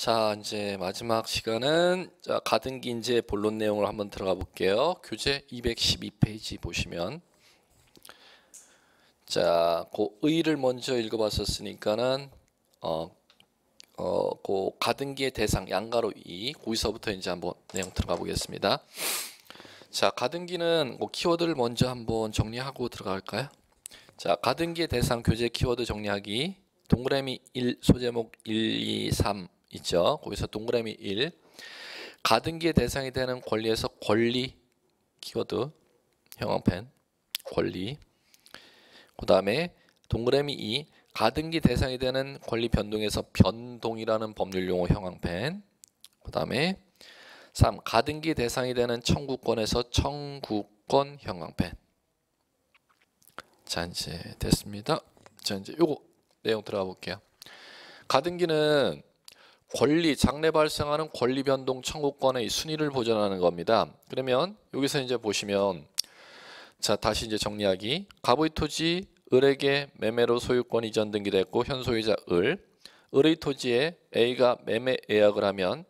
자, 이제 마지막 시간은 자, 가등기 인제 본론 내용을 한번 들어가 볼게요. 교재 212페이지 보시면 자, 고 의를 먼저 읽어 봤었으니까는 어 어, 고 가등기의 대상 양가로 2 거기서부터 이제 한번 내용 들어가 보겠습니다. 자, 가등기는 뭐 키워드를 먼저 한번 정리하고 들어갈까요? 자, 가등기의 대상 교재 키워드 정리하기 동그라미 1 소제목 1 2 3 있죠. 거기서 동그라미 1 가등기의 대상이 되는 권리에서 권리 키워드 형광펜 권리 그 다음에 동그라미 2 가등기 대상이 되는 권리 변동에서 변동이라는 법률 용어 형광펜 그 다음에 3. 가등기 대상이 되는 청구권에서 청구권 형광펜 자 이제 됐습니다 자 이제 요거 내용 들어가 볼게요 가등기는 권리 장래 발생하는 권리 변동 청구권의 순위를 보전하는 겁니다. 그러면 여기서 이제 보시면 자 다시 이제 정리하기 갑의 토지 을에게 매매로 소유권 이전 등기 됐고 현 소유자 을 을의 토지에 A가 매매 예약을 하면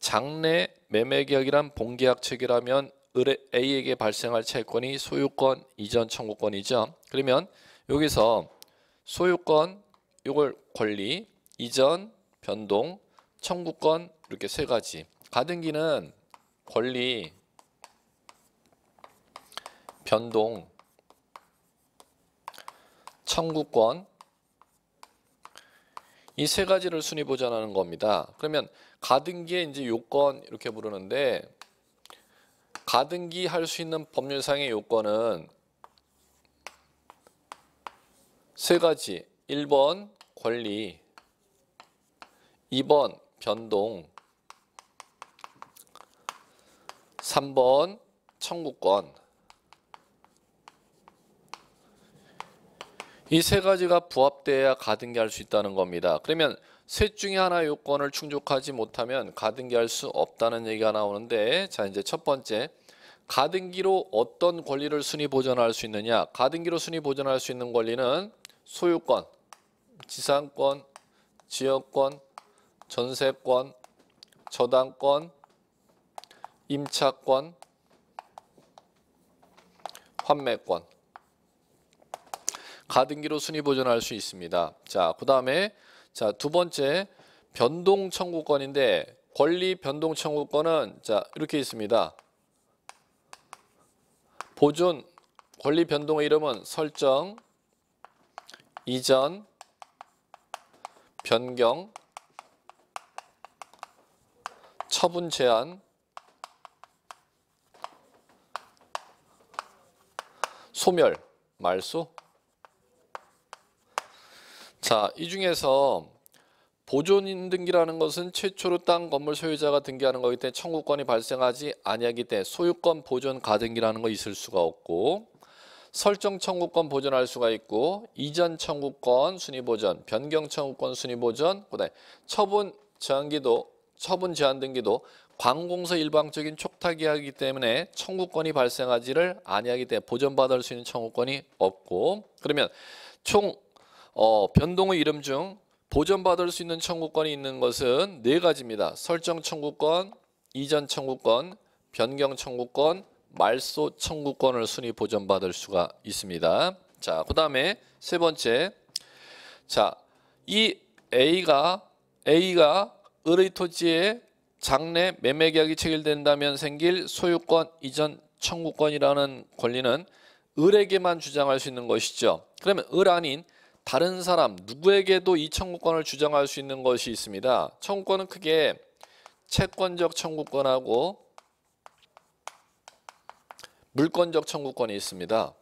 장래 매매 계약이란 본계약 체결하면 을의 A에게 발생할 채권이 소유권 이전 청구권이죠. 그러면 여기서 소유권 이걸 권리 이전 변동 청구권 이렇게 세 가지. 가등기는 권리 변동 청구권 이 세 가지를 순위 보전하는 겁니다. 그러면 가등기의 이제 요건 이렇게 부르는데 가등기 할 수 있는 법률상의 요건은 세 가지. 1번 권리, 2번 변동 3번 청구권 이 세 가지가 부합돼야 가등기 할수 있다는 겁니다. 그러면 셋 중에 하나 요건을 충족하지 못하면 가등기 할수 없다는 얘기가 나오는데 자 이제 첫 번째 가등기로 어떤 권리를 순위 보전할 수 있느냐 가등기로 순위 보전할 수 있는 권리는 소유권, 지상권, 지역권, 전세권, 저당권, 임차권, 환매권 가등기로 순위 보존할 수 있습니다. 자, 그 다음에 자두 번째 변동 청구권인데 권리 변동 청구권은 자 이렇게 있습니다. 보존 권리 변동의 이름은 설정, 이전, 변경, 처분 제한 소멸 말소 자, 이 중에서 보존인 등기라는 것은 최초로 땅 건물 소유자가 등기하는 거기 때문에 청구권이 발생하지 아니하기 때문에 소유권 보존 가등기라는 거 있을 수가 없고 설정 청구권 보존할 수가 있고 이전 청구권 순위 보존, 변경 청구권 순위 보존, 그다음에 처분 저항기도 처분 제한 등기도 관공서 일방적인 촉탁이기 때문에 청구권이 발생하지를 아니하기 때문에 보전받을 수 있는 청구권이 없고 그러면 총 어, 변동의 이름 중 보전받을 수 있는 청구권이 있는 것은 네 가지입니다. 설정 청구권, 이전 청구권, 변경 청구권, 말소 청구권을 순위 보전받을 수가 있습니다. 자, 그 다음에 세 번째. 자, 이 A가 A가 을의 토지에 장래 매매계약이 체결된다면 생길 소유권 이전 청구권이라는 권리는 을에게만 주장할 수 있는 것이죠. 그러면 을 아닌 다른 사람 누구에게도 이 청구권을 주장할 수 있는 것이 있습니다. 청구권은 크게 채권적 청구권하고 물권적 청구권이 있습니다.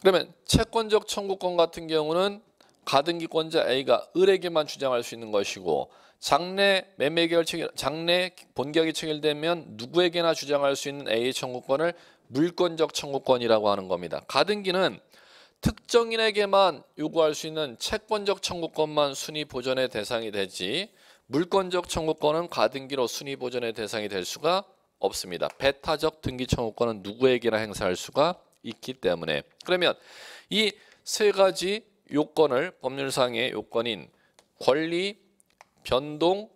그러면 채권적 청구권 같은 경우는 가등기권자 A가 을에게만 주장할 수 있는 것이고 장래 매매계열 체결 장래 본계약이 체결되면 누구에게나 주장할 수 있는 A의 청구권을 물권적 청구권이라고 하는 겁니다. 가등기는 특정인에게만 요구할 수 있는 채권적 청구권만 순위 보전의 대상이 되지 물권적 청구권은 가등기로 순위 보전의 대상이 될 수가 없습니다. 배타적 등기 청구권은 누구에게나 행사할 수가 있기 때문에 그러면 이 세 가지 요건을 법률상의 요건인 권리, 변동,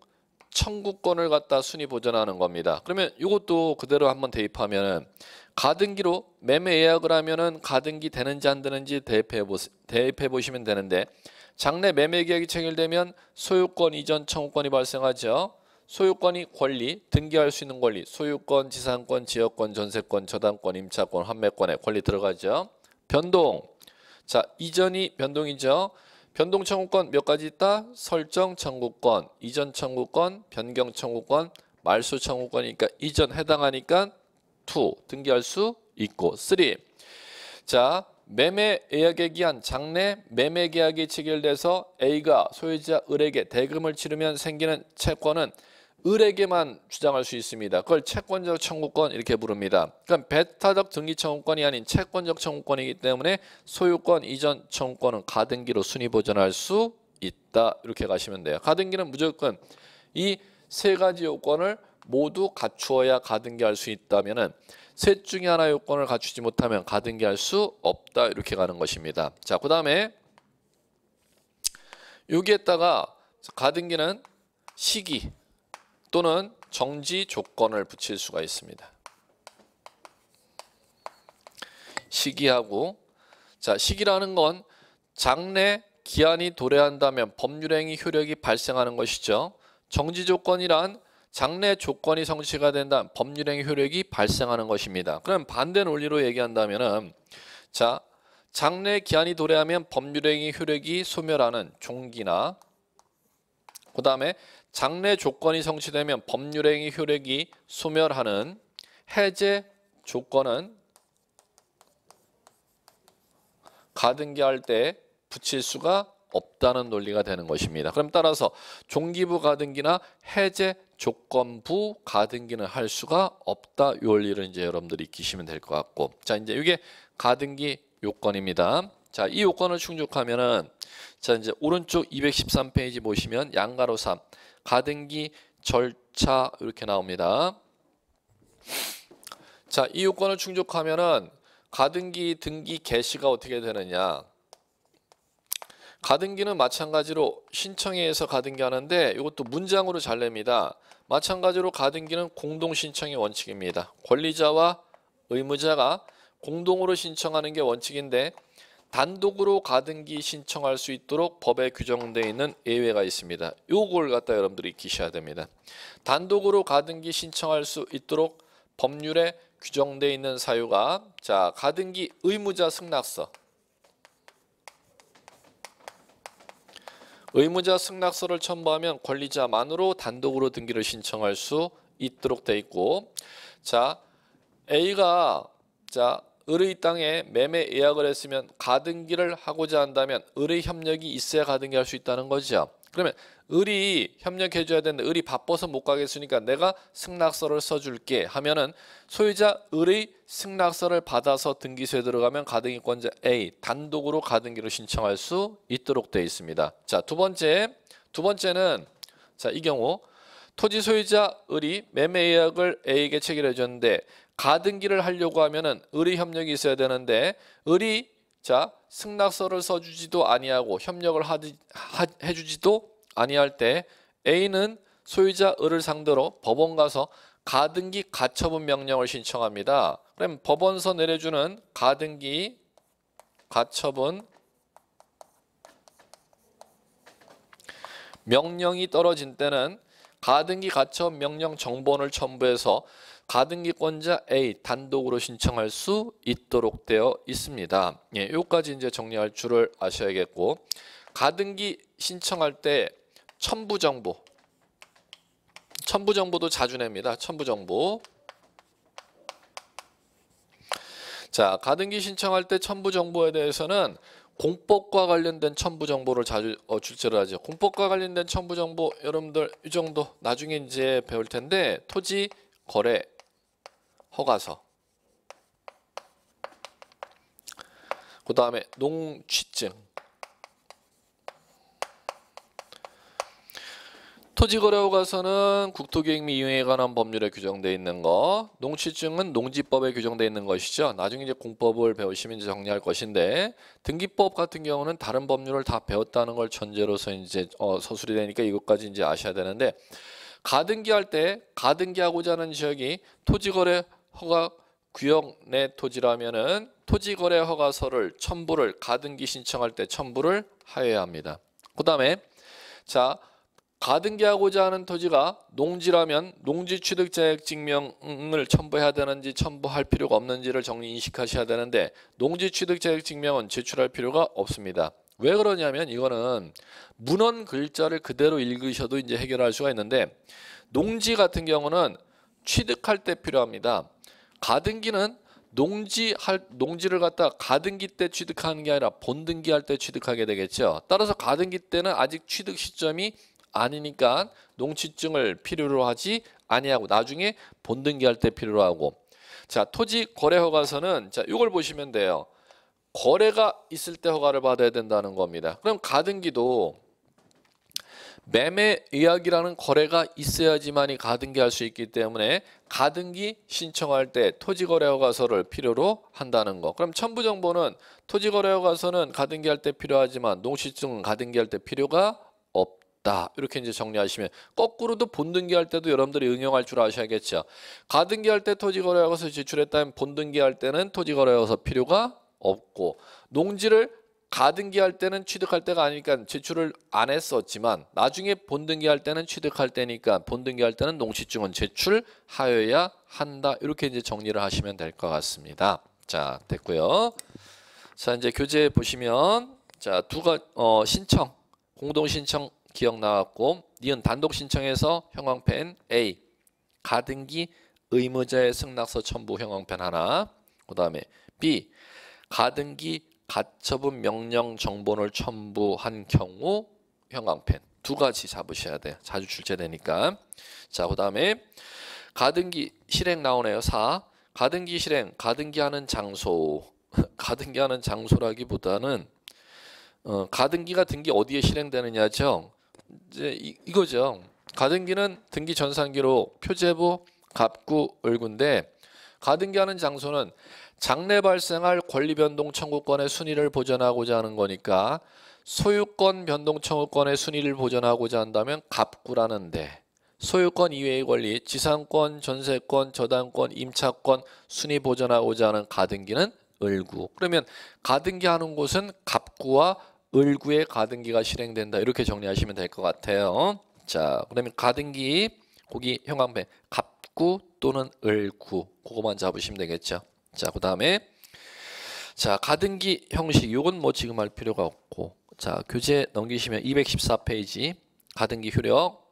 청구권을 갖다 순위 보전하는 겁니다. 그러면 이것도 그대로 한번 대입하면은 가등기로 매매 예약을 하면은 가등기 되는지 안 되는지 대입해, 보시, 대입해 보시면 되는데 장래 매매 계약이 체결되면 소유권 이전 청구권이 발생하죠. 소유권이 권리, 등기할 수 있는 권리, 소유권, 지상권, 지역권, 전세권, 저당권, 임차권, 환매권에 권리 들어가죠. 변동, 자, 이전이 변동이죠. 변동 청구권 몇 가지 있다? 설정 청구권, 이전 청구권, 변경 청구권, 말소 청구권이니까 이전 해당하니까 2 등기할 수 있고 3. 자, 매매 예약에 기한 장래 매매 계약이 체결돼서 A가 소유자 을에게 대금을 치르면 생기는 채권은 을에게만 주장할 수 있습니다. 그걸 채권적 청구권 이렇게 부릅니다. 그러니까 배타적 등기 청구권이 아닌 채권적 청구권이기 때문에 소유권 이전 청구권은 가등기로 순위 보전할 수 있다. 이렇게 가시면 돼요. 가등기는 무조건 이 세 가지 요건을 모두 갖추어야 가등기할 수있다면셋 중에 하나 요건을 갖추지 못하면 가등기할 수 없다. 이렇게 가는 것입니다. 자, 그다음에 여기에다가 가등기는 시기 또는 정지 조건을 붙일 수가 있습니다. 시기하고 자 시기라는 건 장래 기한이 도래한다면 법률행위 효력이 발생하는 것이죠. 정지 조건이란 장래 조건이 성취가 된다면 법률행위 효력이 발생하는 것입니다. 그럼 반대 논리로 얘기한다면자 장래 기한이 도래하면 법률행위 효력이 소멸하는 종기나 그 다음에 장래 조건이 성취되면 법률행위 효력이 소멸하는 해제 조건은 가등기할 때 붙일 수가 없다는 논리가 되는 것입니다. 그럼 따라서 종기부 가등기나 해제 조건부 가등기는 할 수가 없다. 이 원리를 이제 여러분들이 익히시면 될 것 같고 자 이제 이게 가등기 요건입니다. 자, 이 요건을 충족하면은 자, 이제 오른쪽 213페이지 보시면 양가로 3 가등기 절차 이렇게 나옵니다. 자, 이 요건을 충족하면은 가등기 등기 개시가 어떻게 되느냐? 가등기는 마찬가지로 신청에서 가등기하는데 이것도 문장으로 잘 냅니다. 마찬가지로 가등기는 공동 신청의 원칙입니다. 권리자와 의무자가 공동으로 신청하는 게 원칙인데 단독으로 가등기 신청할 수 있도록 법에 규정되어 있는 예외가 있습니다. 요걸 갖다 여러분들이 익셔야 됩니다. 단독으로 가등기 신청할 수 있도록 법률에 규정되어 있는 사유가 자 가등기 의무자 승낙서 의무자 승낙서를 첨부하면 권리자만으로 단독으로 등기를 신청할 수 있도록 돼 있고 자 A가 자 을의 땅에 매매 예약을 했으면 가등기를 하고자 한다면 을의 협력이 있어야 가등기 할 수 있다는 거죠. 그러면 을이 협력해줘야 되는데 을이 바빠서 못 가겠으니까 내가 승낙서를 써줄게 하면은 소유자 을의 승낙서를 받아서 등기소에 들어가면 가등기권자 A 단독으로 가등기를 신청할 수 있도록 되어 있습니다. 자 두 번째 두 번째는 자 이 경우 토지 소유자 을이 매매 예약을 A에게 체결해줬는데 가등기를 하려고 하면은 의리 협력이 있어야 되는데 의리 자 승낙서를 써주지도 아니하고 협력을 하지, 하, 해주지도 아니할 때 A는 소유자 을을 상대로 법원 가서 가등기 가처분 명령을 신청합니다. 그럼 법원서 내려주는 가등기 가처분 명령이 떨어진 때는 가등기 가처분 명령 정본을 첨부해서 가등기권자 A 단독으로 신청할 수 있도록 되어 있습니다. 예, 요까지 이제 정리할 줄을 아셔야겠고 가등기 신청할 때 첨부 정보 첨부 정보도 자주 냅니다. 첨부 정보 자 가등기 신청할 때 첨부 정보에 대해서는 공법과 관련된 첨부 정보를 자주 어, 출제를 하죠. 공법과 관련된 첨부 정보 여러분들 이 정도 나중에 이제 배울 텐데 토지 거래 허가서 그 다음에 농취증 토지거래허가서는 국토계획및 이용에 관한 법률에 규정되어 있는 거 농취증은 농지법에 규정되어 있는 것이죠 나중에 이제 공법을 배우시면 이제 정리할 것인데 등기법 같은 경우는 다른 법률을 다 배웠다는 걸 전제로서 이제 어, 서술이 되니까 이것까지 이제 아셔야 되는데 가등기할 때 가등기하고자 하는 지역이 토지거래 허가 구역 내 토지라면은 토지거래 허가서를 첨부를 가등기 신청할 때 첨부를 하여야 합니다. 그 다음에 자 가등기하고자 하는 토지가 농지라면 농지 취득자액증명을 첨부해야 되는지 첨부할 필요가 없는지를 정리 인식하셔야 되는데 농지 취득자액증명은 제출할 필요가 없습니다. 왜 그러냐면 이거는 문헌 글자를 그대로 읽으셔도 이제 해결할 수가 있는데 농지 같은 경우는 취득할 때 필요합니다. 가등기는 농지 할 농지를 갖다 가등기 때 취득하는 게 아니라 본등기 할 때 취득하게 되겠죠. 따라서 가등기 때는 아직 취득 시점이 아니니까 농취증을 필요로 하지 아니하고 나중에 본등기 할 때 필요로 하고 자 토지 거래 허가서는 자 이걸 보시면 돼요. 거래가 있을 때 허가를 받아야 된다는 겁니다. 그럼 가등기도 매매 예약이라는 거래가 있어야지만이 가등기 할 수 있기 때문에 가등기 신청할 때 토지거래허가서를 필요로 한다는 거. 그럼 첨부정보는 토지거래허가서는 가등기 할 때 필요하지만 농지증은 가등기 할 때 필요가 없다. 이렇게 이제 정리하시면 거꾸로도 본등기 할 때도 여러분들이 응용할 줄 아셔야겠죠. 가등기 할 때 토지거래허가서 제출했다면 본등기 할 때는 토지거래허가서 필요가 없고 농지를 가등기 할 때는 취득할 때가 아니니까 제출을 안 했었지만 나중에 본등기 할 때는 취득할 때니까 본등기 할 때는 농지증은 제출하여야 한다. 이렇게 이제 정리를 하시면 될 것 같습니다. 자, 됐고요. 자, 이제 교재 보시면 자, 두가 어 신청 공동 신청 기억 나왔고 니은 단독 신청에서 형광펜 A 가등기 의무자의 승낙서 첨부 형광펜 하나. 그다음에 B 가등기 가처분 명령 정본을 첨부한 경우 형광펜 두 가지 잡으셔야 돼요. 자주 출제되니까. 자, 그 다음에 가등기 실행 나오네요. 4. 가등기 실행, 가등기하는 장소. 가등기하는 장소라기보다는 어, 가등기가 등기 어디에 실행되느냐죠. 이제 이, 이거죠. 가등기는 등기 전산기로 표제부, 갑구, 을군데 가등기하는 장소는 장래 발생할 권리 변동 청구권의 순위를 보전하고자 하는 거니까 소유권 변동 청구권의 순위를 보전하고자 한다면 갑구라는데 소유권 이외의 권리, 지상권, 전세권, 저당권, 임차권 순위 보전하고자 하는 가등기는 을구. 그러면 가등기 하는 곳은 갑구와 을구의 가등기가 실행된다. 이렇게 정리하시면 될 것 같아요. 자, 그러면 가등기 고기 형광펜 갑구 또는 을구 그거만 잡으시면 되겠죠. 자, 그 다음에 자 가등기 형식 이건 뭐 지금 할 필요가 없고 자 교재 넘기시면 214페이지 가등기 효력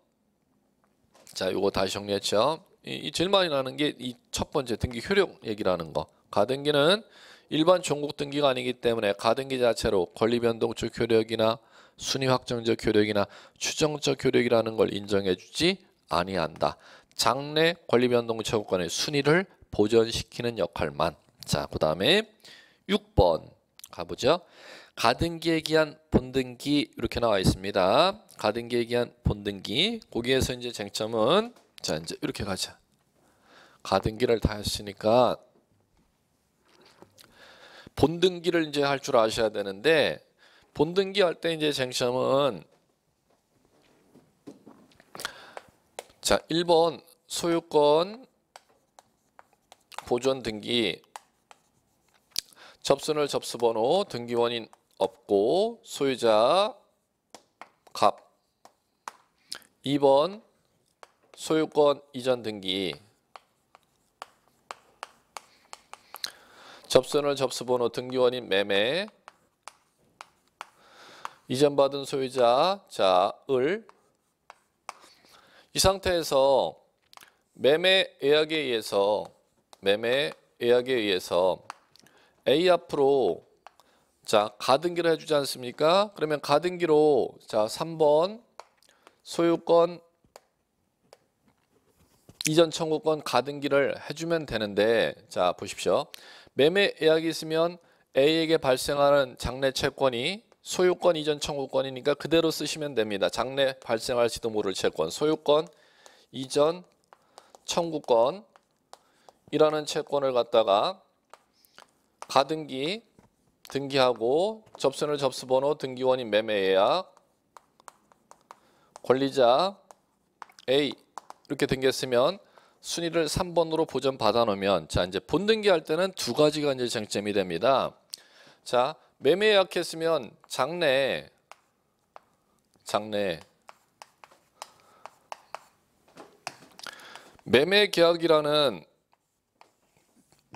자 요거 다시 정리했죠 이, 이 제일 이 나는 게 이 첫 번째 등기 효력 얘기라는 거 가등기는 일반 종국 등기가 아니기 때문에 가등기 자체로 권리 변동적 효력이나 순위 확정적 효력이나 추정적 효력이라는 걸 인정해 주지 아니한다 장래 권리 변동 청구권의 순위를 보존시키는 역할만 자그 다음에 6번 가보죠 가등기에 기한 본등기 이렇게 나와 있습니다 가등기에 기한 본등기 거기에서 이제 쟁점은 자 이제 이렇게 가자 가등기를 다 했으니까 본등기를 이제 할 줄 아셔야 되는데 본등기 할 때 이제 쟁점은 자 1번 소유권 보존 등기 접수는 접수번호 등기원인 없고 소유자 값 2번 소유권 이전 등기 접수는 접수번호 등기원인 매매 이전받은 소유자 자 을 이 상태에서 매매 예약에 의해서 매매 예약에 의해서 A 앞으로 자 가등기를 해주지 않습니까? 그러면 가등기로 자 3번 소유권 이전 청구권 가등기를 해주면 되는데 자 보십시오. 매매 예약이 있으면 A에게 발생하는 장래 채권이 소유권 이전 청구권이니까 그대로 쓰시면 됩니다. 장래 발생할지도 모를 채권, 소유권 이전 청구권 이라는 채권을 갖다가 가등기 등기하고 접선을 접수번호 등기원인 매매예약 권리자 A 이렇게 등기했으면 순위를 3번으로 보전 받아 놓으면 자 이제 본등기할 때는 두 가지가 이제 쟁점이 됩니다. 자 매매예약 했으면 장래 장래 매매 계약이라는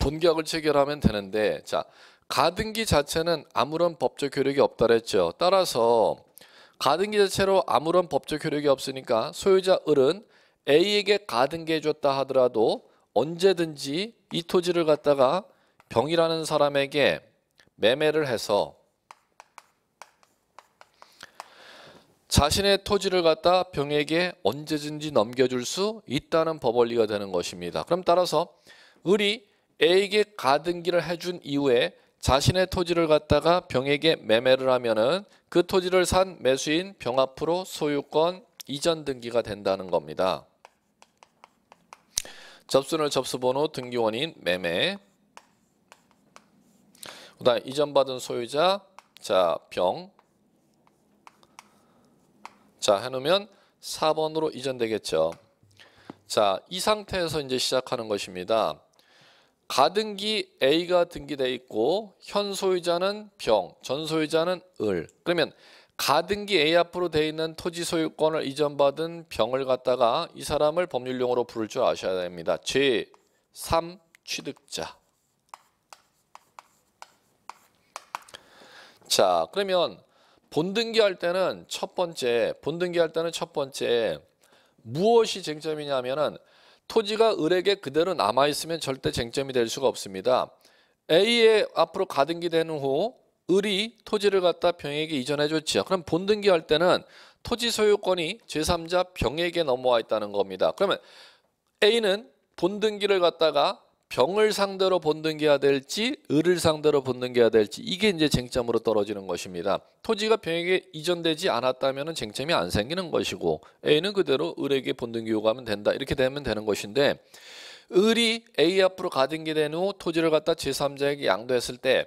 본계약을 체결하면 되는데 자 가등기 자체는 아무런 법적 효력이 없다 그랬죠. 따라서 가등기 자체로 아무런 법적 효력이 없으니까 소유자 을은 A에게 가등기해 줬다 하더라도 언제든지 이 토지를 갖다가 병이라는 사람에게 매매를 해서 자신의 토지를 갖다 병에게 언제든지 넘겨줄 수 있다는 법원리가 되는 것입니다. 그럼 따라서 을이 A에게 가등기를 해준 이후에 자신의 토지를 갖다가 병에게 매매를 하면은 그 토지를 산 매수인 병 앞으로 소유권 이전 등기가 된다는 겁니다. 접수는 접수번호 등기원인 매매 그다음 이전받은 소유자 자병자 해놓으면 4번으로 이전되겠죠. 자이 상태에서 이제 시작하는 것입니다. 가등기 A가 등기돼 있고 현 소유자는 병, 전 소유자는 을. 그러면 가등기 A 앞으로 돼 있는 토지 소유권을 이전받은 병을 갖다가 이 사람을 법률용어로 부를 줄 아셔야 됩니다. 제 3 취득자. 자, 그러면 본등기 할 때는 첫 번째, 본등기 할 때는 첫 번째 무엇이 쟁점이냐면은 토지가 을에게 그대로 남아 있으면 절대 쟁점이 될 수가 없습니다. A에 앞으로 가등기 되는 후 을이 토지를 갖다 병에게 이전해 줬지요. 그럼 본등기 할 때는 토지 소유권이 제3자 병에게 넘어와 있다는 겁니다. 그러면 A는 본등기를 갖다가 병을 상대로 본등해야 기 될지 을을 상대로 본등해야 기 될지 이게 이제 쟁점으로 떨어지는 것입니다. 토지가 병에게 이전되지 않았다면 쟁점이 안 생기는 것이고 A는 그대로 을에게 본등기 요구하면 된다. 이렇게 되면 되는 것인데 을이 A 앞으로 가등기된 후 토지를 갖다 제3자에게 양도했을 때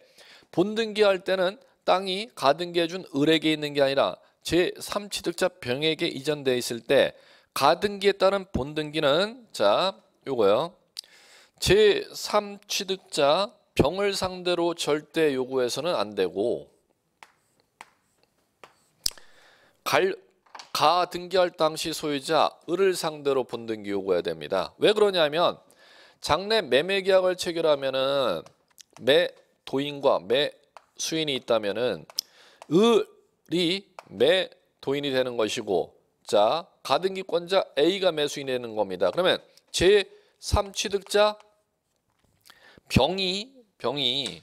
본등기할 때는 땅이 가등기해준 을에게 있는 게 아니라 제3취득자 병에게 이전돼 있을 때 가등기에 따른 본등기는 자 요거요. 제3취득자 병을 상대로 절대 요구해서는 안 되고 갈, 가 등기할 당시 소유자 을을 상대로 본등기 요구해야 됩니다. 왜 그러냐면 장래 매매 계약을 체결하면매 도인과 매 수인이 있다면 을이 매 도인이 되는 것이고 자 가등기권자 A가 매수인이 되는 겁니다. 그러면 제3취득자 병이 병이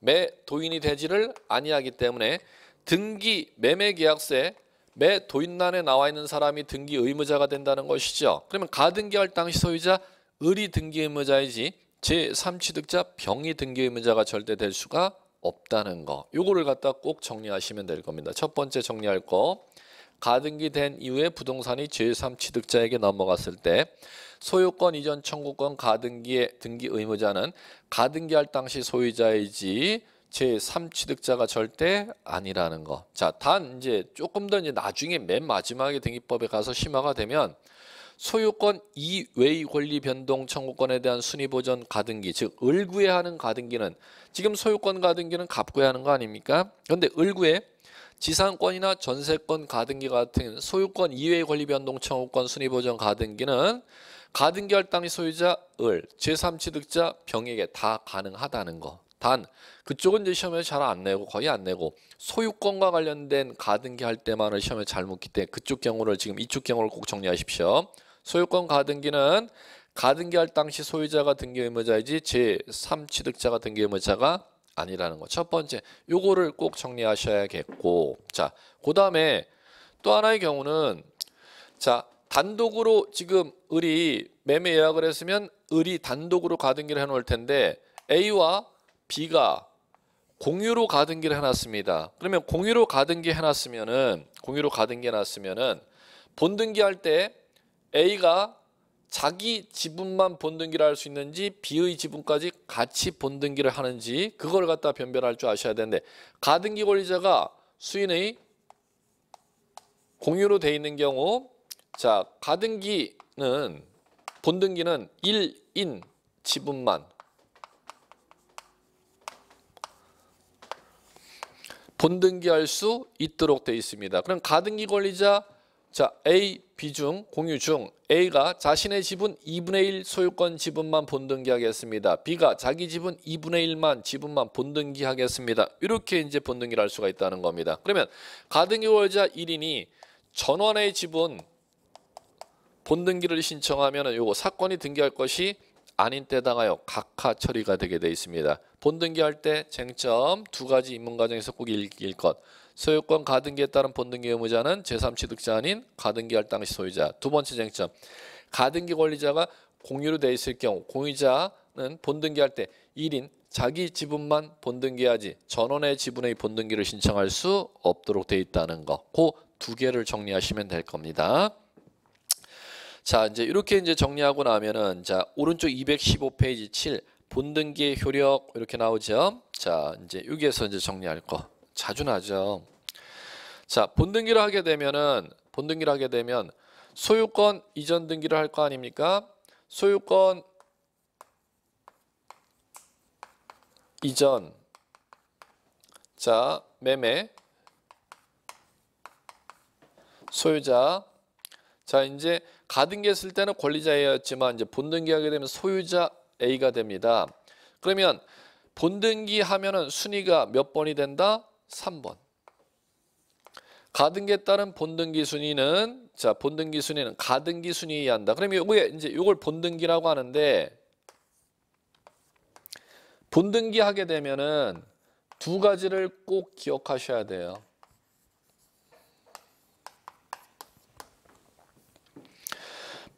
매 도인이 되지를 아니하기 때문에 등기 매매 계약서에 매 도인란에 나와 있는 사람이 등기 의무자가 된다는 것이죠. 그러면 가등기할 당시 소유자 을이 등기 의무자이지 제3취득자 병이 등기 의무자가 절대 될 수가 없다는 거. 요거를 갖다 꼭 정리하시면 될 겁니다. 첫 번째 정리할 거. 가등기 된 이후에 부동산이 제3취득자에게 넘어갔을 때 소유권 이전 청구권 가등기의 등기 의무자는 가등기할 당시 소유자이지 제3취득자가 절대 아니라는 거. 자, 단 이제 조금 더 이제 나중에 맨 마지막에 등기법에 가서 심화가 되면 소유권 이외의 권리 변동 청구권에 대한 순위 보전 가등기, 즉 을구에 하는 가등기는 지금 소유권 가등기는 갑구에 하는 거 아닙니까? 그런데 을구에 지상권이나 전세권 가등기 같은 소유권 이외의 권리 변동 청구권 순위 보전 가등기는 가등기할 당의 소유자 을 제3취득자 병에게 다 가능하다는 거. 단 그쪽은 이제 시험에 잘 안 내고 거의 안 내고 소유권과 관련된 가등기 할 때만을 시험에 잘 묻기 때문에 그쪽 경우를 지금 이쪽 경우를 꼭 정리하십시오. 소유권 가등기는 가등기할 당시 소유자가 등기 의무자이지 제3취득자가 등기 의무자가 아니라는 거. 첫 번째, 요거를 꼭 정리하셔야겠고, 자, 그 다음에 또 하나의 경우는, 자, 단독으로 지금 을이 매매 예약을 했으면 을이 단독으로 가등기를 해놓을 텐데 A와 B가 공유로 가등기를 해놨습니다. 그러면 공유로 가등기 해놨으면은 공유로 가등기 해놨으면은 본등기 할 때 A가 자기 지분만 본등기를 할 수 있는지 비의 지분까지 같이 본등기를 하는지 그걸 갖다 변별할 줄 아셔야 되는데 가등기 권리자가 수인의 공유로 돼 있는 경우 자 가등기는 본등기는 1인 지분만 본등기할 수 있도록 돼 있습니다. 그럼 가등기 권리자 자 A, 비중, 공유 중 A가 자신의 지분 2분의 1 소유권 지분만 본등기하겠습니다. B가 자기 지분 2분의 1만 지분만 본등기하겠습니다. 이렇게 이제 본등기를 할 수가 있다는 겁니다. 그러면 가등기 월자 1인이 전원의 지분 본등기를 신청하면 요거 사건이 등기할 것이 아닌 때 당하여 각하 처리가 되게 돼 있습니다. 본등기할 때 쟁점 두 가지 입문 과정에서 꼭 읽, 읽 것. 소유권 가등기에 따른 본등기 의무자는 제3취득자 아닌 가등기 할당시 소유자. 두 번째 쟁점. 가등기 권리자가 공유로 되어 있을 경우 공유자는 본등기할 때 1인 자기 지분만 본등기하지 전원의 지분의 본등기를 신청할 수 없도록 돼 있다는 거. 그두 개를 정리하시면 될 겁니다. 자, 이제 이렇게 이제 정리하고 나면은 자, 오른쪽 215페이지 7 본등기의 효력 이렇게 나오죠. 자, 이제 여기에서 이제 정리할 거. 자주 나죠. 자, 본등기를 하게 되면은 본등기를 하게 되면 소유권 이전 등기를 할 거 아닙니까? 소유권 이전 자, 매매 소유자 자, 이제 가등기했을 때는 권리자 였지만 이제 본등기하게 되면 소유자 A가 됩니다. 그러면 본등기 하면은 순위가 몇 번이 된다? 3번. 가등기에 따른 본등기 순위는 자 본등기 순위는 가등기 순위에 한다. 그러면 이게 이제 이걸 본등기라고 하는데 본등기 하게 되면은 두 가지를 꼭 기억하셔야 돼요.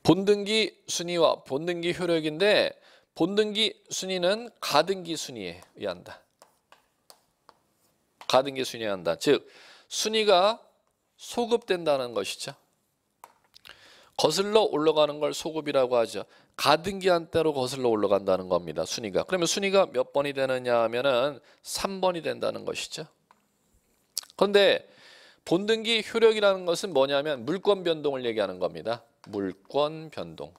본등기 순위와 본등기 효력인데 본등기 순위는 가등기 순위에 의한다. 가등기 순위한다. 즉 순위가 소급된다는 것이죠. 거슬러 올라가는 걸 소급이라고 하죠. 가등기한 때로 거슬러 올라간다는 겁니다. 순위가. 그러면 순위가 몇 번이 되느냐 하면은 3번이 된다는 것이죠. 그런데 본등기 효력이라는 것은 뭐냐면 물권 변동을 얘기하는 겁니다. 물권 변동.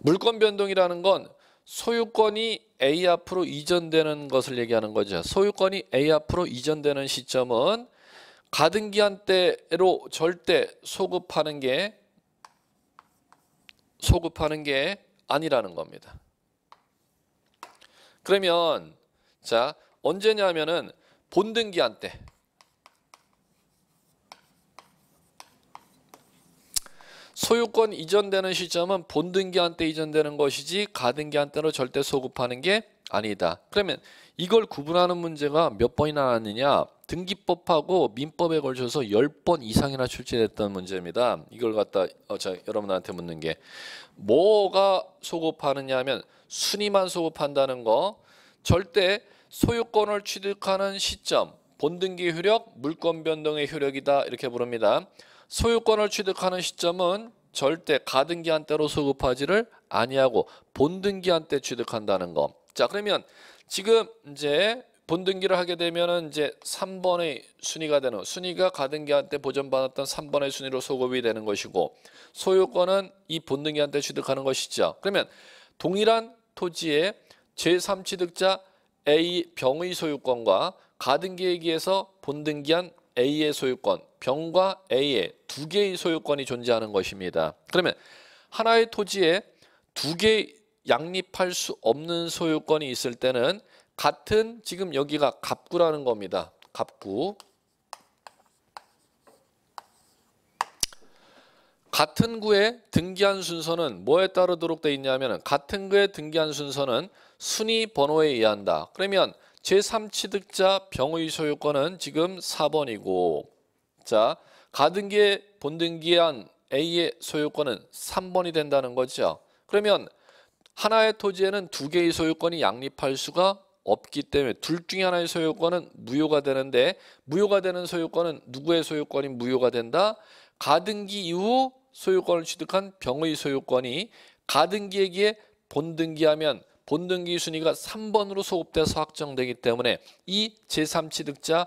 물권 변동이라는 건 소유권이 A 앞으로 이전되는 것을 얘기하는 거죠. 소유권이 A 앞으로 이전되는 시점은 가등 기한 때로 절대 소급하는 게 소급하는 게 아니라는 겁니다. 그러면 자 언제냐면은 본등기한 때 소유권 이전되는 시점은 본등기한 때 이전되는 것이지 가등기한 때로 절대 소급하는 게 아니다. 그러면 이걸 구분하는 문제가 몇 번이나 나왔느냐? 등기법하고 민법에 걸쳐서 10번 이상이나 출제됐던 문제입니다. 이걸 갖다 어, 자, 여러분한테 묻는 게 뭐가 소급하느냐 하면 순위만 소급한다는 거 절대 소유권을 취득하는 시점 본등기 효력, 물권 변동의 효력이다 이렇게 부릅니다. 소유권을 취득하는 시점은 절대 가등기한 때로 소급하지를 아니하고 본등기한 때 취득한다는 거. 자, 그러면 지금 이제 본등기를 하게 되면은 이제 3번의 순위가 되는 순위가 가등기한 때 보전받았던 3번의 순위로 소급이 되는 것이고 소유권은 이 본등기한 때 취득하는 것이죠. 그러면 동일한 토지에 제3취득자 A 병의 소유권과 가등기에 기해서 본등기한 A의 소유권, 병과 A의 두 개의 소유권이 존재하는 것입니다. 그러면 하나의 토지에 두 개 양립할 수 없는 소유권이 있을 때는 같은 지금 여기가 갑구라는 겁니다. 갑구. 같은 구에 등기한 순서는 뭐에 따르도록 돼 있냐면 같은 구에 등기한 순서는 순위 번호에 의한다. 그러면 제3취득자 병의 소유권은 지금 4번이고 자 가등기에 본등기한 A의 소유권은 3번이 된다는 거죠. 그러면 하나의 토지에는 두 개의 소유권이 양립할 수가 없기 때문에 둘 중에 하나의 소유권은 무효가 되는데 무효가 되는 소유권은 누구의 소유권이 무효가 된다? 가등기 이후 소유권을 취득한 병의 소유권이 가등기에 기 본등기하면 본등기 순위가 3번으로 소급돼서 확정되기 때문에 이 제3취득자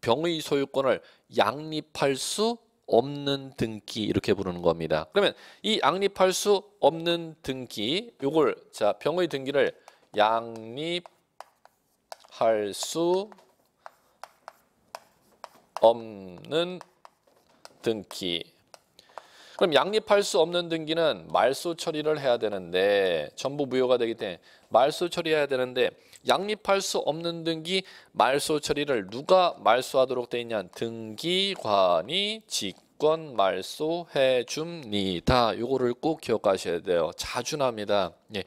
병의 소유권을 양립할 수 없는 등기 이렇게 부르는 겁니다. 그러면 이 양립할 수 없는 등기 요걸 자 병의 등기를 양립할 수 없는 등기 그럼 양립할 수 없는 등기는 말소 처리를 해야 되는데 전부 무효가 되기 때문에 말소 처리해야 되는데 양립할 수 없는 등기 말소 처리를 누가 말소하도록 돼 있냐 등기관이 직권 말소해 줍니다. 요거를 꼭 기억하셔야 돼요. 자주 납니다. 예.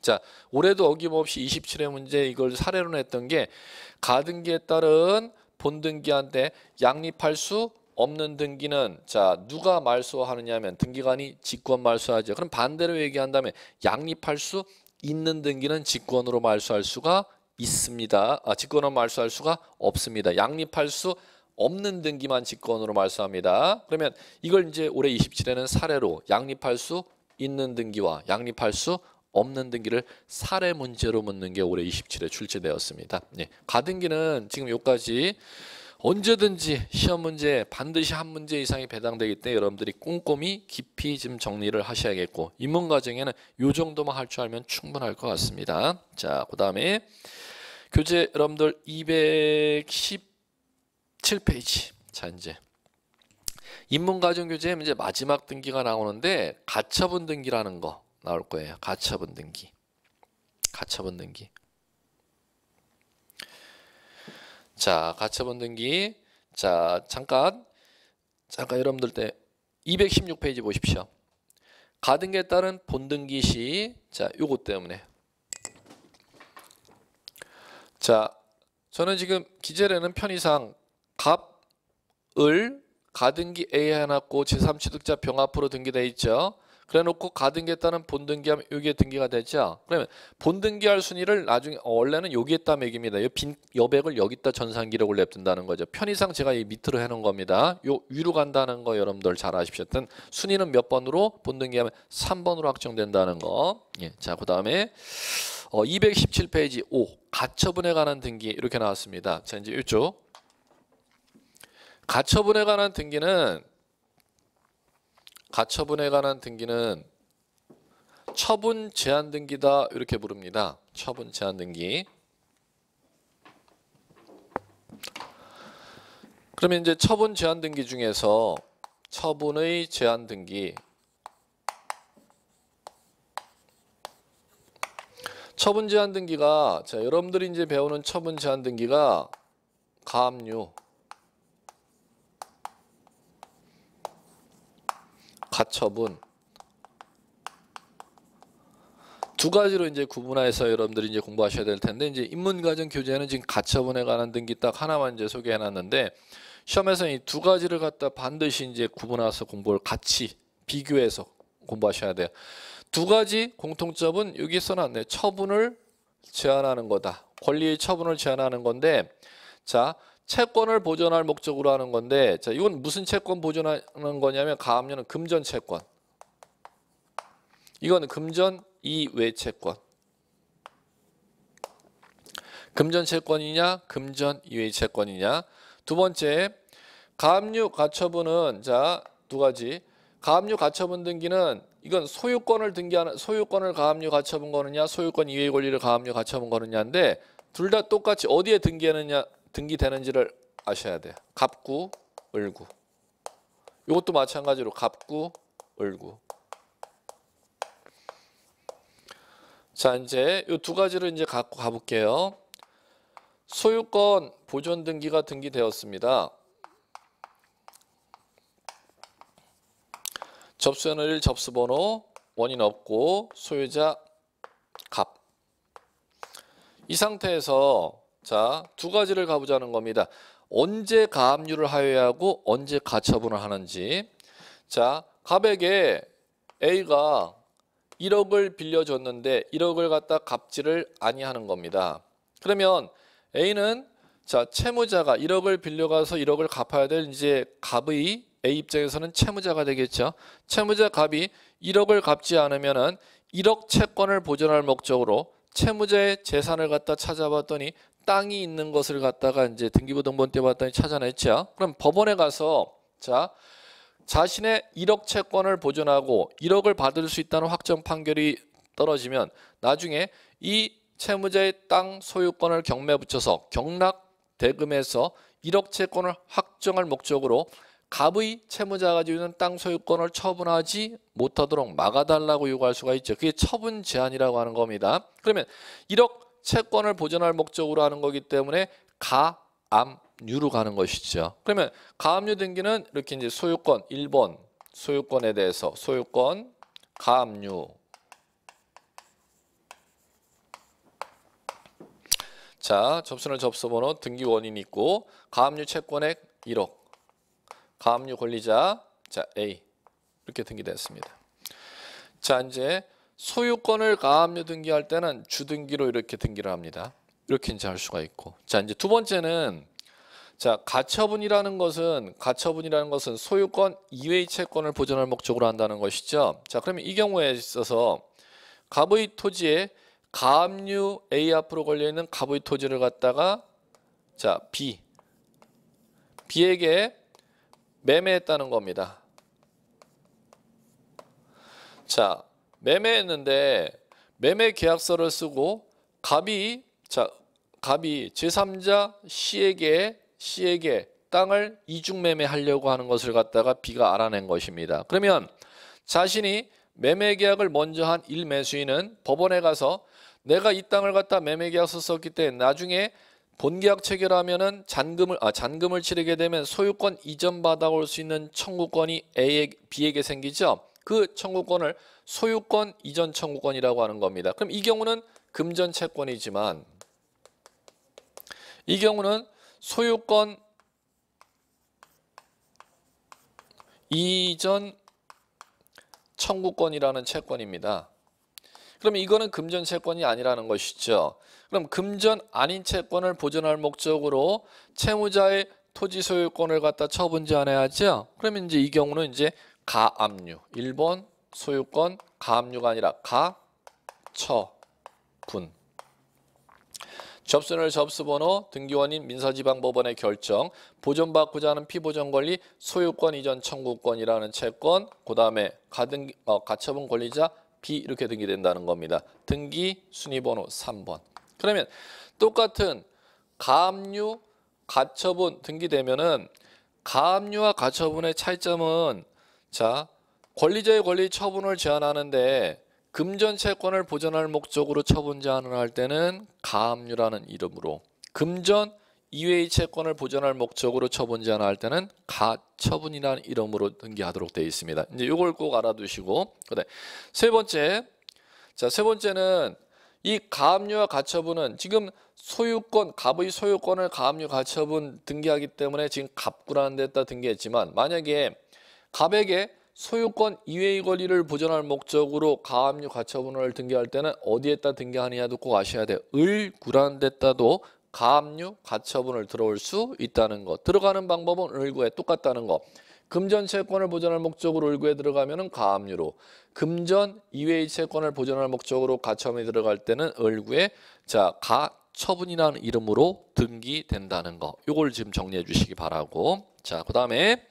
자, 올해도 어김없이 27회 문제 이걸 사례로 냈던 게 가등기에 따른 본등기한테 양립할 수 없는 등기는 자 누가 말소하느냐면 등기관이 직권 말소하죠. 그럼 반대로 얘기한다면 양립할 수 있는 등기는 직권으로 말소할 수가 있습니다. 아, 직권으로 말소할 수가 없습니다. 양립할 수 없는 등기만 직권으로 말소합니다. 그러면 이걸 이제 올해 2 7에는 사례로 양립할 수 있는 등기와 양립할 수 없는 등기를 사례 문제로 묻는 게 올해 2 7에 출제되었습니다. 예. 가등기는 지금 요까지 언제든지 시험 문제 반드시 한 문제 이상이 배당되기 때문에 여러분들이 꼼꼼히 깊이 좀 정리를 하셔야겠고 입문 과정에는 요 정도만 할 줄 알면 충분할 것 같습니다. 자, 그 다음에 교재 여러분들 217페이지 자 이제 인문과정 교재 이제 마지막 등기가 나오는데 가처분 등기라는 거 나올 거예요. 가처분 등기. 가처분 등기. 자, 가처분 등기. 자, 잠깐. 잠깐 여러분들 때 216페이지 보십시오. 가등기에 따른 본등기 시, 자, 요것 때문에. 자, 저는 지금 기재라는 편의상 값 을, 가등기 A 해놨고 제3취득자 병합으로 등기되어 있죠. 그래놓고 가등기에 따른 본등기하면 여기에 등기가 되죠. 그러면 본등기할 순위를 나중에 어, 원래는 여기에따 매깁니다. 빈 여백을 여기다 전산 기록을 냅둔다는 거죠. 편의상 제가 이 밑으로 해놓은 겁니다. 요 위로 간다는 거 여러분들 잘 아십시오. 든 순위는 몇 번으로 본등기하면 3번으로 확정된다는 거. 예, 자 그다음에 어, 217페이지 5 가처분에 관한 등기 이렇게 나왔습니다. 자 이제 이쪽 가처분에 관한 등기는 가처분에 관한 등기는 처분 제한 등기다 이렇게 부릅니다. 처분 제한 등기. 그러면 이제 처분 제한 등기 중에서 처분의 제한 등기 처분 제한 등기가 자 여러분들이 이제 배우는 처분 제한 등기가 가압류 가처분 두 가지로 이제 구분해서 여러분들이 이제 공부하셔야 될 텐데 이제 인문과정 교재는 지금 가처분에 관한 등기 딱 하나만 이제 소개해 놨는데 시험에서 이 두 가지를 갖다 반드시 이제 구분해서 공부를 같이 비교해서 공부하셔야 돼요. 두 가지 공통점은 여기 써놨네. 처분을 제한하는 거다. 권리의 처분을 제한하는 건데 자 채권을 보존할 목적으로 하는 건데 자 이건 무슨 채권 보존하는 거냐면 가압류는 금전 채권 이건 금전 이외 채권 금전 채권이냐 금전 이외 채권이냐 두 번째 가압류 가처분은 자두 가지 가압류 가처분 등기는 이건 소유권을 등기하는 소유권을 가압류 가처분 거느냐 소유권 이외의 권리를 가압류 가처분 거느냐인데 둘 다 똑같이 어디에 등기하느냐 등기되는지를 아셔야 돼요. 갑구, 을구. 이것도 마찬가지로 갑구, 을구. 자, 이제 이 두 가지를 이제 갖고 가볼게요. 소유권 보존 등기가 등기되었습니다. 접수연을 접수번호 원인 없고 소유자 갑. 이 상태에서 자, 두 가지를 가보자는 겁니다. 언제 가압류를 하여야하고 언제 가처분을 하는지. 자, 갑에게 A가 1억을 빌려줬는데 1억을 갖다 갚지를 아니하는 겁니다. 그러면 A는 자, 채무자가 1억을 빌려가서 1억을 갚아야 될 이제 갑의 A 입장에서는 채무자가 되겠죠. 채무자 갑이 1억을 갚지 않으면은 1억 채권을 보존할 목적으로 채무자의 재산을 갖다 찾아봤더니 땅이 있는 것을 갖다가 이제 등기부등본 때 봤더니 찾아냈죠. 그럼 법원에 가서 자 자신의 1억 채권을 보존하고 1억을 받을 수 있다는 확정 판결이 떨어지면 나중에 이 채무자의 땅 소유권을 경매 붙여서 경락 대금에서 1억 채권을 확정할 목적으로 갑의 채무자가 지우는 땅 소유권을 처분하지 못하도록 막아달라고 요구할 수가 있죠. 그게 처분 제한이라고 하는 겁니다. 그러면 1억 채권을 보전할 목적으로 하는 거기 때문에 가압류로 가는 것이죠. 그러면 가압류 등기는 이렇게 이제 소유권 1번 소유권에 대해서 소유권 가압류 자, 접수는 접수번호 등기 원인이 있고 가압류 채권액 1억 가압류 권리자 자 A 이렇게 등기됐습니다. 자 이제 소유권을 가압류 등기할 때는 주등기로 이렇게 등기를 합니다. 이렇게 이제 할 수가 있고 자 이제 두 번째는 자 가처분이라는 것은 가처분이라는 것은 소유권 이외의 채권을 보존할 목적으로 한다는 것이죠. 자 그러면 이 경우에 있어서 갑의 토지에 가압류 A 앞으로 걸려 있는 갑의 토지를 갖다가 자 B B에게 매매했다는 겁니다. 자, 매매했는데 매매 계약서를 쓰고 갑이 자, 갑이 제3자 C에게 C에게 땅을 이중 매매하려고 하는 것을 갖다가 B가 알아낸 것입니다. 그러면 자신이 매매 계약을 먼저 한 1매수인은 법원에 가서 내가 이 땅을 갖다 매매 계약서 썼기 때문에 나중에 본계약 체결하면은 잔금을 아 잔금을 치르게 되면 소유권 이전 받아올 수 있는 청구권이 A에 B에게 생기죠. 그 청구권을 소유권 이전 청구권이라고 하는 겁니다. 그럼 이 경우는 금전 채권이지만 이 경우는 소유권 이전 청구권이라는 채권입니다. 그러 이거는 금전 채권이 아니라는 것이죠. 그럼 금전 아닌 채권을 보존할 목적으로 채무자의 토지 소유권을 갖다 처분 제한해야죠. 그러면 이제 이 경우는 이제 가압류. 1번 소유권 가압류가 아니라 가처분. 접수를 접수번호 등기원인 민사지방법원의 결정 보존받고자 하는 피보전 권리 소유권 이전 청구권이라는 채권 그 다음에 가등 어, 가처분 권리자 B 이렇게 등기된다는 겁니다. 등기 순위번호 3번 그러면 똑같은 가압류, 가처분 등기되면은 가압류와 가처분의 차이점은 자 권리자의 권리 처분을 제한하는데 금전 채권을 보전할 목적으로 처분 제한을 할 때는 가압류라는 이름으로 금전 이외의 채권을 보전할 목적으로 처분 제한할 때는 가처분이라는 이름으로 등기하도록 되어 있습니다. 이제 이걸 꼭 알아두시고 그다음 세 번째 자세 번째는 이 가압류와 가처분은 지금 소유권, 갑의 소유권을 가압류 가처분 등기하기 때문에 지금 갑구라는 데다 등기했지만 만약에 갑에게 소유권 이외의 권리를 보전할 목적으로 가압류 가처분을 등기할 때는 어디에다 등기하느냐도 꼭 아셔야 돼요. 을구라는 데다도 가압류 가처분을 들어올 수 있다는 것. 들어가는 방법은 을구에 똑같다는 것. 금전 채권을 보전할 목적으로 을구에 들어가면 가압류로 금전 이외의 채권을 보전할 목적으로 가처분에 들어갈 때는 을구에 자 가처분이라는 이름으로 등기된다는 거 요걸 지금 정리해 주시기 바라고 자 그다음에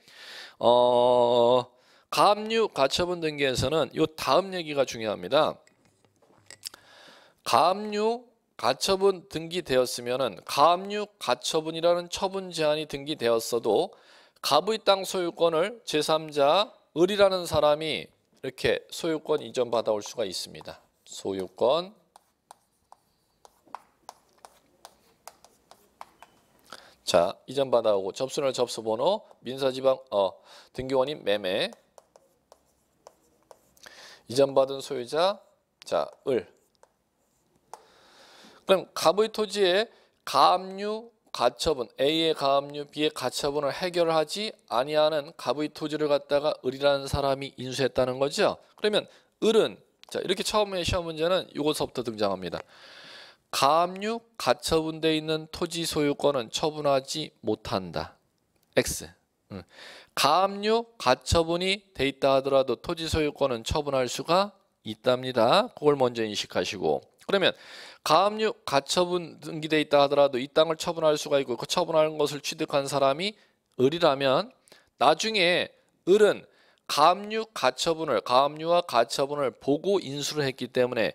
어 가압류 가처분 등기에서는 요 다음 얘기가 중요합니다 가압류 가처분 등기되었으면 가압류 가처분이라는 처분 제한이 등기되었어도 갑의 땅 소유권을 제3자 을이라는 사람이 이렇게 소유권 이전 받아올 수가 있습니다. 소유권 자 이전 받아오고 접수는 접수번호 민사지방 어 등기원인 매매 이전 받은 소유자 자을 그럼 갑의 토지에 가압류 가처분 A의 가압류 B의 가처분을 해결하지 아니하는 갑의 토지를 갖다가 을이라는 사람이 인수했다는 거죠. 그러면 을은 자 이렇게 처음에 시험 문제는 이것서부터 등장합니다. 가압류 가처분돼 있는 토지 소유권은 처분하지 못한다. X. 가압류 가처분이 돼 있다 하더라도 토지 소유권은 처분할 수가 있답니다. 그걸 먼저 인식하시고 그러면 가압류 가처분 등기돼 있다 하더라도 이 땅을 처분할 수가 있고 그 처분하는 것을 취득한 사람이 을이라면 나중에 을은 가압류 가처분을 가압류와 가처분을 보고 인수를 했기 때문에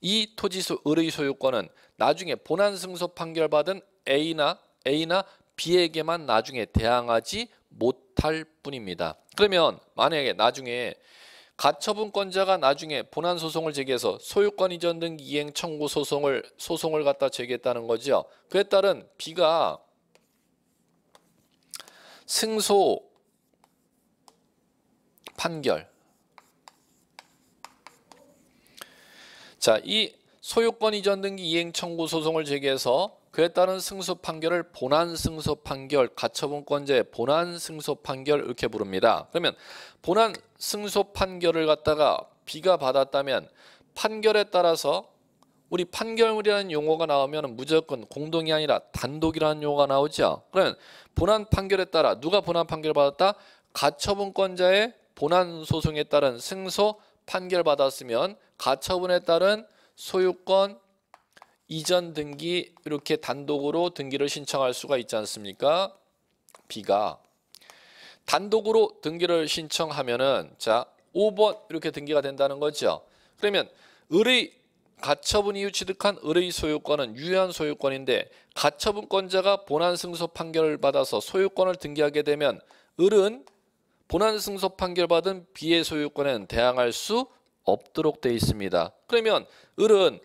이 토지수 을의 소유권은 나중에 본안 승소 판결받은 A나 A나 B에게만 나중에 대항하지 못할 뿐입니다. 그러면 만약에 나중에 가처분권자가 나중에 본안 소송을 제기해서 소유권 이전 등 이행 청구 소송을 소송을 갖다 제기했다는 거지요. 그에 따른 B가 승소 판결 자, 이 소유권 이전 등기 이행 청구 소송을 제기해서 그에 따른 승소 판결을 본안 승소 판결, 가처분권제 본안 승소 판결 이렇게 부릅니다. 그러면 본안 승소 판결을 갖다가 B가 받았다면 판결에 따라서 우리 판결물이라는 용어가 나오면 무조건 공동이 아니라 단독이라는 용어가 나오죠. 그러면 본안 판결에 따라 누가 본안 판결을 받았다? 가처분권자의 본안 소송에 따른 승소 판결 받았으면 가처분에 따른 소유권, 이전 등기 이렇게 단독으로 등기를 신청할 수가 있지 않습니까? B가 단독으로 등기를 신청하면은 자 5번 이렇게 등기가 된다는 거죠. 그러면 을의 가처분 이후 취득한 을의 소유권은 유효한 소유권인데 가처분권자가 본안 승소 판결을 받아서 소유권을 등기하게 되면 을은 본안 승소 판결받은 B의 소유권에는 대항할 수 없도록 돼 있습니다. 그러면 을은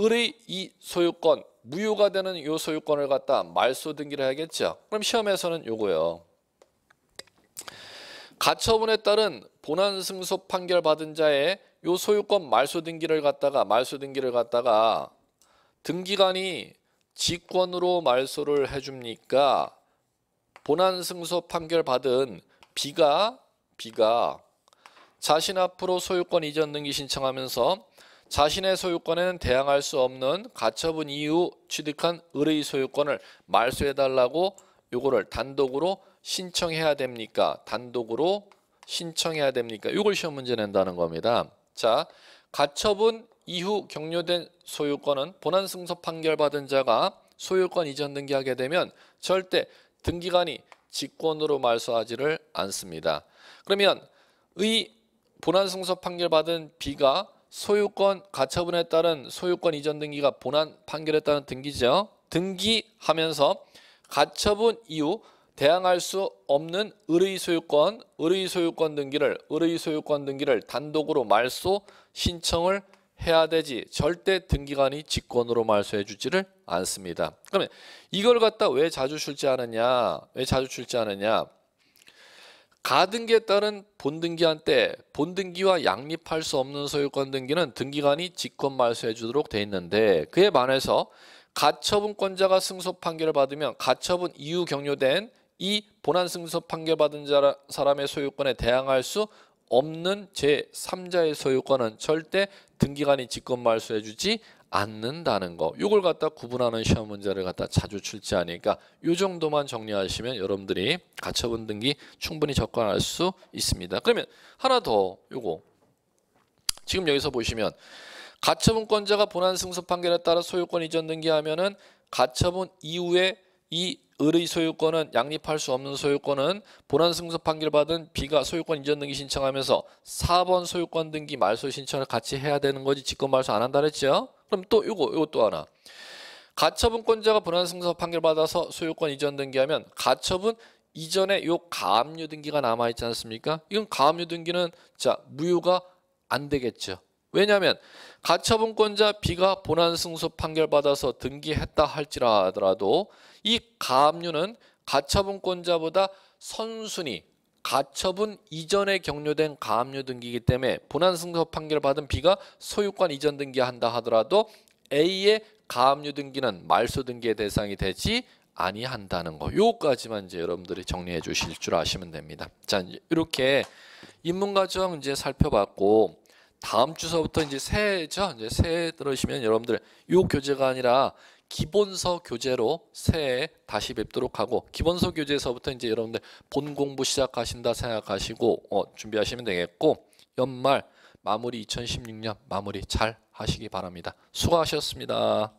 을의 이 소유권, 무효가 되는 요 소유권을 갖다 말소 등기를 해야겠죠. 그럼 시험에서는 요거요. 가처분에 따른 본안 승소 판결 받은 자의 요 소유권 말소 등기를 갖다가 말소 등기를 갖다가 등기관이 직권으로 말소를 해줍니까? 본안 승소 판결 받은 B가 B가 자신 앞으로 소유권 이전 등기 신청하면서 자신의 소유권에는 대항할 수 없는 가처분 이후 취득한 을의 소유권을 말소해달라고 요거를 단독으로 신청해야 됩니까? 단독으로 신청해야 됩니까? 요걸 시험 문제 낸다는 겁니다. 자, 가처분 이후 경료된 소유권은 본안 승소 판결받은 자가 소유권 이전 등기하게 되면 절대 등기관이 직권으로 말소하지를 않습니다. 그러면 의 본안 승소 판결받은 비가 소유권 가처분에 따른 소유권 이전 등기가 본안 판결에 따른 등기죠. 등기하면서 가처분 이후 대항할 수 없는 의의 소유권, 의의 소유권 등기를 의의 소유권 등기를 단독으로 말소 신청을 해야 되지 절대 등기관이 직권으로 말소해 주지를 않습니다. 그러면 이걸 갖다 왜 자주 출제하느냐? 왜 자주 출제하느냐? 가등기에 따른 본등기한 때 본등기와 양립할 수 없는 소유권 등기는 등기관이 직권 말소해 주도록 돼 있는데 그에 반해서 가처분권자가 승소 판결을 받으면 가처분 이후 경료된 이 본안 승소 판결받은 사람의 소유권에 대항할 수 없는 제3자의 소유권은 절대 등기관이 직권 말소해 주지 않는다는 거 이걸 갖다 구분하는 시험 문제를 갖다 자주 출제하니까 이 정도만 정리하시면 여러분들이 가처분 등기 충분히 접근할 수 있습니다 그러면 하나 더 요거 지금 여기서 보시면 가처분권자가 본안 승소 판결에 따라 소유권 이전 등기하면은 가처분 이후에 이 을의 소유권은 양립할 수 없는 소유권은 본안 승소 판결받은 비가 소유권 이전 등기 신청하면서 4번 소유권 등기 말소 신청을 같이 해야 되는 거지 직권 말소 안 한다 그랬죠? 그럼 또이거 요거 또 하나. 가처분권자가 본안 승소 판결받아서 소유권 이전 등기하면 가처분 이전에 요 가압류 등기가 남아 있지 않습니까? 이건 가압류 등기는 자, 무효가 안 되겠죠. 왜냐하면 가처분권자 B가 본안 승소 판결받아서 등기했다 할지라도 이 가압류는 가처분권자보다 선순위 가처분 이전에 격려된 가압류 등기이기 때문에 본안 승소 판결받은 B가 소유권 이전 등기한다 하더라도 A의 가압류 등기는 말소 등기의 대상이 되지 아니한다는 거. 요까지만 이제 여러분들이 정리해 주실 줄 아시면 됩니다. 자, 이렇게 인문과정 이제 살펴봤고 다음 주서부터 이제 새해죠. 이제 새해 들어시면 여러분들 요 교재가 아니라 기본서 교재로 새해 다시 뵙도록 하고 기본서 교재에서부터 이제 여러분들 본 공부 시작하신다 생각하시고 어, 준비하시면 되겠고 연말 마무리 2016년 마무리 잘 하시기 바랍니다. 수고하셨습니다.